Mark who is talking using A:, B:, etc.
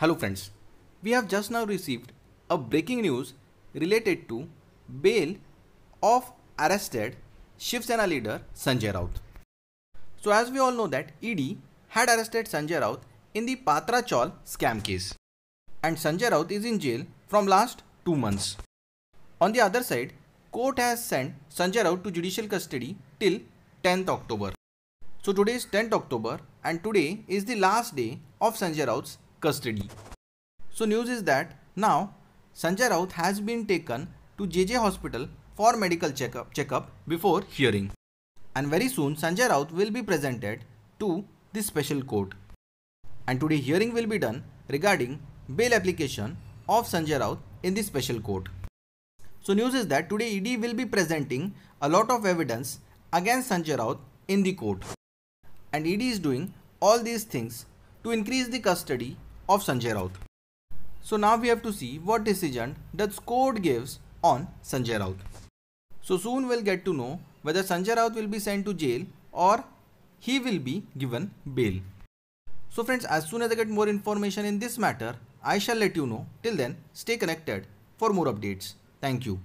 A: Hello friends, we have just now received a breaking news related to bail of arrested Shiv Sena leader Sanjay Raut. So as we all know that ED had arrested Sanjay Raut in the Patra Chol scam case and Sanjay Raut is in jail from last 2 months. On the other side, court has sent Sanjay Raut to judicial custody till 10th October. So today is 10th October and today is the last day of Sanjay Raut's custody. So news is that now Sanjay Raut has been taken to JJ hospital for medical checkup, checkup before hearing. And very soon Sanjay Raut will be presented to the special court. And today hearing will be done regarding bail application of Sanjay Raut in the special court. So news is that today ED will be presenting a lot of evidence against Sanjay Raut in the court. And ED is doing all these things to increase the custody of Sanjay Raut. So now we have to see what decision that court gives on Sanjay Raut. So soon we'll get to know whether Sanjay Raut will be sent to jail or he will be given bail. So friends, as soon as I get more information in this matter, I shall let you know. Till then, stay connected for more updates. Thank you.